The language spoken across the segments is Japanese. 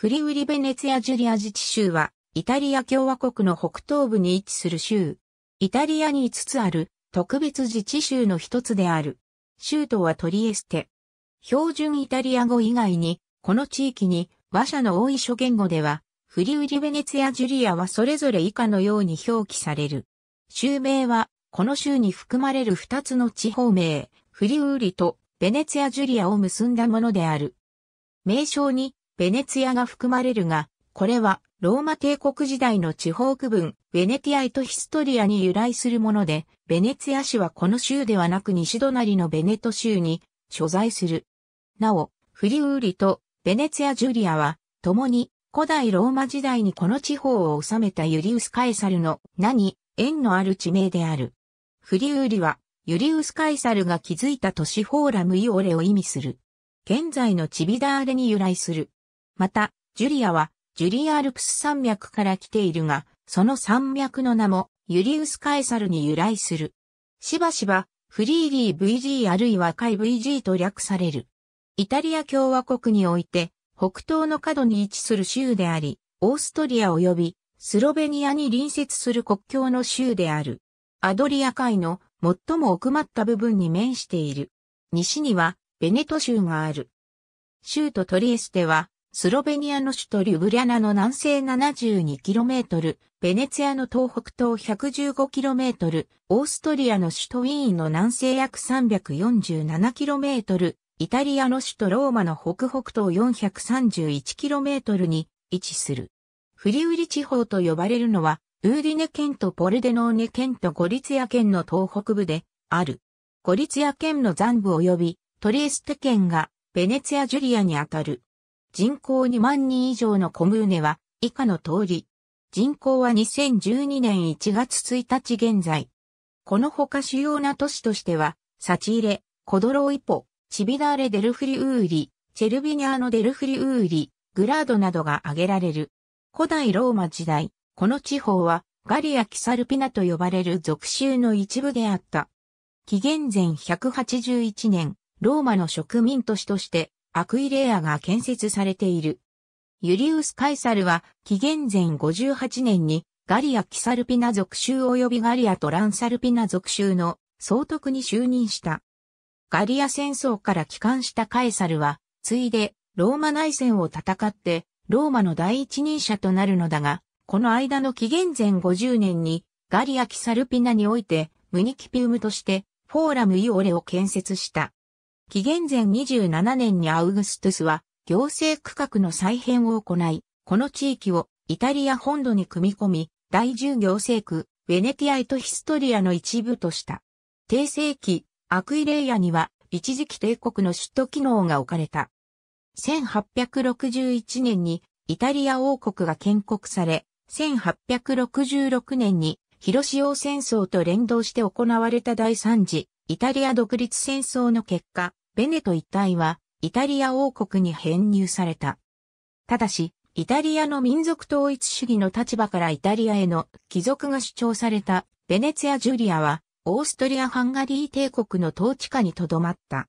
フリウリ・ベネツィア・ジュリア自治州は、イタリア共和国の北東部に位置する州。イタリアに5つある特別自治州の一つである。州都はトリエステ。標準イタリア語以外に、この地域に話者の多い諸言語では、フリウリ・ベネツィア・ジュリアはそれぞれ以下のように表記される。州名は、この州に含まれる2つの地方名、フリウリとベネツィア・ジュリアを結んだものである。名称にベネツィアが含まれるが、これはローマ帝国時代の地方区分、ベネティアイとヒストリアに由来するもので、ベネツィア市はこの州ではなく西隣のベネト州に所在する。なお、フリウーリとベネツィア・ジュリアは、共に古代ローマ時代にこの地方を治めたユリウス・カエサルの名に縁のある地名である。フリウーリは、ユリウス・カエサルが築いた都市フォーラムイオレを意味する。現在のチビダーレに由来する。また、ジュリアは、ジュリアアルプス山脈から来ているが、その山脈の名も、ユリウス・カエサルに由来する。しばしば、フリーリー VG あるいは海 VG と略される。イタリア共和国において、北東の角に位置する州であり、オーストリア及びスロベニアに隣接する国境の州である。アドリア海の最も奥まった部分に面している。西にはベネト州がある。州都トリエステはスロベニアの首都リュブリャナの南西 72km、ベネツィアの東北東 115km、オーストリアの首都ウィーンの南西約 347km、イタリアの首都ローマの北北東 431km に位置する。フリウリ地方と呼ばれるのは、ウーディネ県とポルデノーネ県とゴリツヤ県の東北部である。ゴリツヤ県の残部及びトリエステ県がベネツィア・ジュリアにあたる。人口2万人以上のコムーネは以下の通り。人口は2012年1月1日現在。この他主要な都市としては、サチーレ、コドローイポ、チビダーレ・デルフリウーリ、チェルビニャーノ・デルフリウーリ、グラードなどが挙げられる。古代ローマ時代、この地方はガリア・キサルピナと呼ばれる属州の一部であった。紀元前181年、ローマの植民都市としてアクイレアが建設されている。ユリウス・カイサルは紀元前58年にガリア・キサルピナ属州及びガリア・トランサルピナ属州の総督に就任した。ガリア戦争から帰還したカエサルは、ついでローマ内戦を戦ってローマの第一人者となるのだが、この間の紀元前50年にガリア・キサルピナにおいてムニキピウムとしてフォーラム・イオレを建設した。紀元前27年にアウグストゥスは行政区画の再編を行い、この地域をイタリア本土に組み込み、第10行政区、ヴェネティアイとヒストリアの一部とした。帝政期、アクイレイヤには一時期帝国の首都機能が置かれた。1861年にイタリア王国が建国され、1866年に広潮戦争と連動して行われた第3次イタリア独立戦争の結果、ベネト一帯はイタリア王国に編入された。ただし、イタリアの民族統一主義の立場からイタリアへの帰属が主張されたベネツィア・ジュリアは、オーストリア・ハンガリー帝国の統治下にとどまった。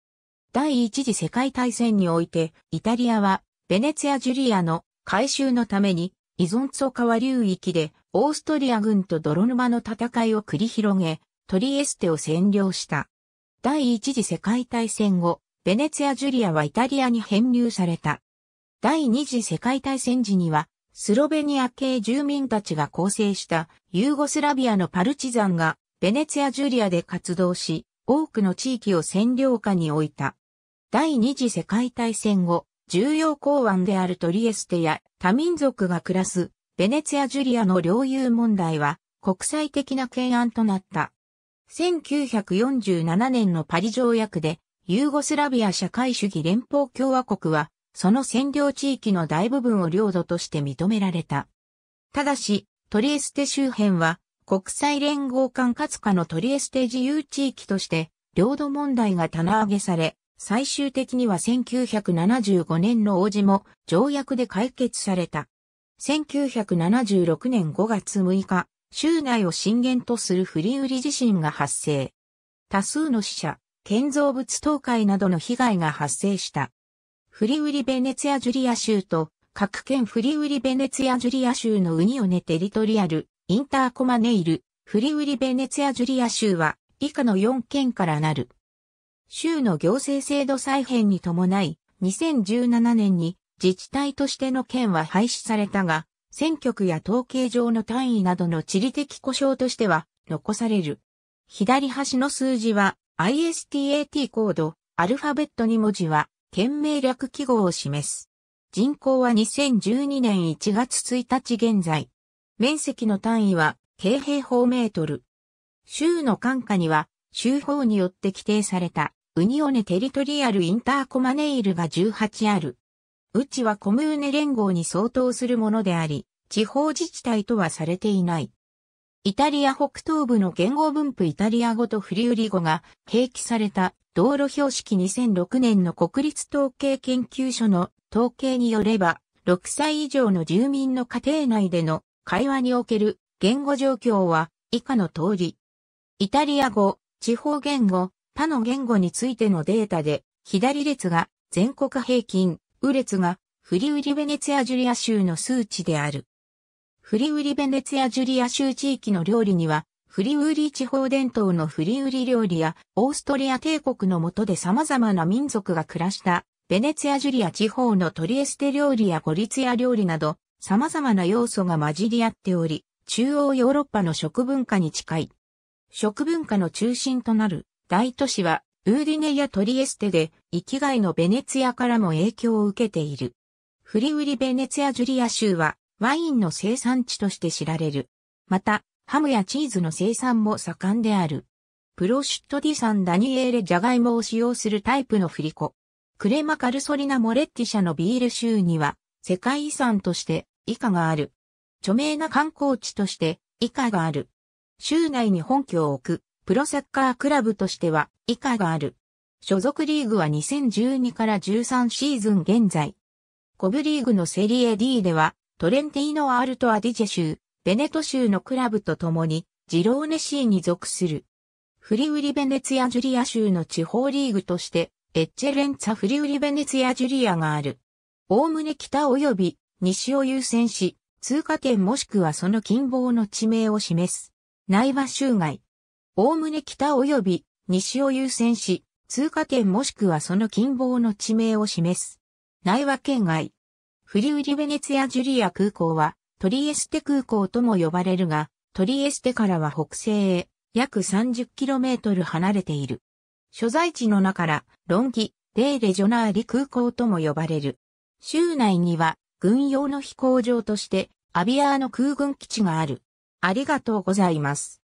第一次世界大戦において、イタリアは、ベネツィア・ジュリアの改修のために、依存層川流域で、オーストリア軍と泥沼の戦いを繰り広げ、トリエステを占領した。第一次世界大戦後、ベネツィア・ジュリアはイタリアに編入された。第二次世界大戦時には、スロベニア系住民たちが構成したユーゴスラビアのパルチザンがベネツィア・ジュリアで活動し、多くの地域を占領下に置いた。第二次世界大戦後、重要港湾であるトリエステや多民族が暮らすベネツィア・ジュリアの領有問題は国際的な懸案となった。1947年のパリ条約で、ユーゴスラビア社会主義連邦共和国は、その占領地域の大部分を領土として認められた。ただし、トリエステ周辺は、国際連合管轄下のトリエステ自由地域として、領土問題が棚上げされ、最終的には1975年の王子も条約で解決された。1976年5月6日、州内を震源とするフリウリ地震が発生。多数の死者、建造物倒壊などの被害が発生した。フリウリベネツィア・ジュリア州と、各県フリウリベネツィア・ジュリア州のウニオネテリトリアル、インターコマネイル、フリウリベネツィア・ジュリア州は、以下の4県からなる。州の行政制度再編に伴い、2017年に自治体としての県は廃止されたが、選挙区や統計上の単位などの地理的故障としては残される。左端の数字は ISTAT コード、アルファベット2文字は県名略記号を示す。人口は2012年1月1日現在。面積の単位は京平方メートル。州の管下には州法によって規定されたウニオネテリトリアルインターコマネイルが18ある。うちはコムーネ連合に相当するものであり、地方自治体とはされていない。イタリア北東部の言語分布イタリア語とフリウリ語が併記された道路標識2006年の国立統計研究所の統計によれば、6歳以上の住民の家庭内での会話における言語状況は以下の通り。イタリア語、地方言語、他の言語についてのデータで左列が全国平均ウレツがフリウリベネツィア・ジュリア州の数値である。フリウリベネツィア・ジュリア州地域の料理には、フリウリ地方伝統のフリウリ料理や、オーストリア帝国の下で様々な民族が暮らした、ベネツィア・ジュリア地方のトリエステ料理やゴリツィア料理など、様々な要素が混じり合っており、中央ヨーロッパの食文化に近い。食文化の中心となる大都市はウーディネやトリエステで、生きがいのベネツィアからも影響を受けている。フリウリベネツィア・ジュリア州は、ワインの生産地として知られる。また、ハムやチーズの生産も盛んである。プロシュットディサン・ダニエーレ・ジャガイモを使用するタイプのフリコ。クレマ・カルソリナ・モレッティ社のビール州には、世界遺産として以下がある。著名な観光地として以下がある。州内に本拠を置く。プロサッカークラブとしては以下がある。所属リーグは2012から13シーズン現在。コブリーグのセリエ D では、トレンティーノ・アルト・アディジェ州、ベネト州のクラブと共に、ジローネシーに属する。フリウリ・ベネツィア・ジュリア州の地方リーグとして、エッチェレンツァ・フリウリ・ベネツィア・ジュリアがある。おおむね北及び西を優先し、通過点もしくはその近傍の地名を示す。内場州外、おおむね北及び西を優先し、通過点もしくはその近傍の地名を示す。内和圏外。フリウリベネツィア・ジュリア空港は、トリエステ空港とも呼ばれるが、トリエステからは北西へ約 30km 離れている。所在地の中から、ロンギ、デーレ・ジョナーリ空港とも呼ばれる。州内には、軍用の飛行場として、アビアーの空軍基地がある。ありがとうございます。